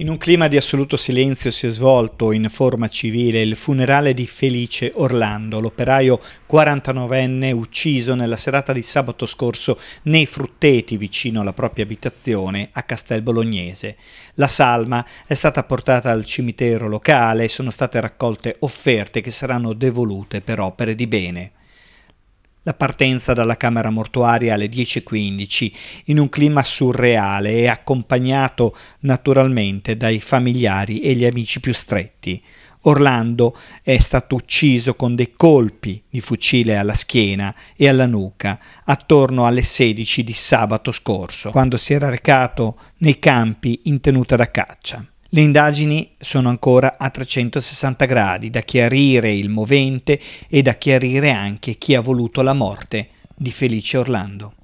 In un clima di assoluto silenzio si è svolto in forma civile il funerale di Felice Orlando, l'operaio 49enne ucciso nella serata di sabato scorso nei frutteti vicino alla propria abitazione a Castel Bolognese. La salma è stata portata al cimitero locale e sono state raccolte offerte che saranno devolute per opere di bene la partenza dalla camera mortuaria alle 10.15 in un clima surreale e accompagnato naturalmente dai familiari e gli amici più stretti. Orlando è stato ucciso con dei colpi di fucile alla schiena e alla nuca attorno alle 16 di sabato scorso, quando si era recato nei campi in tenuta da caccia. Le indagini sono ancora a 360 gradi, da chiarire il movente e da chiarire anche chi ha voluto la morte di Felice Orlando.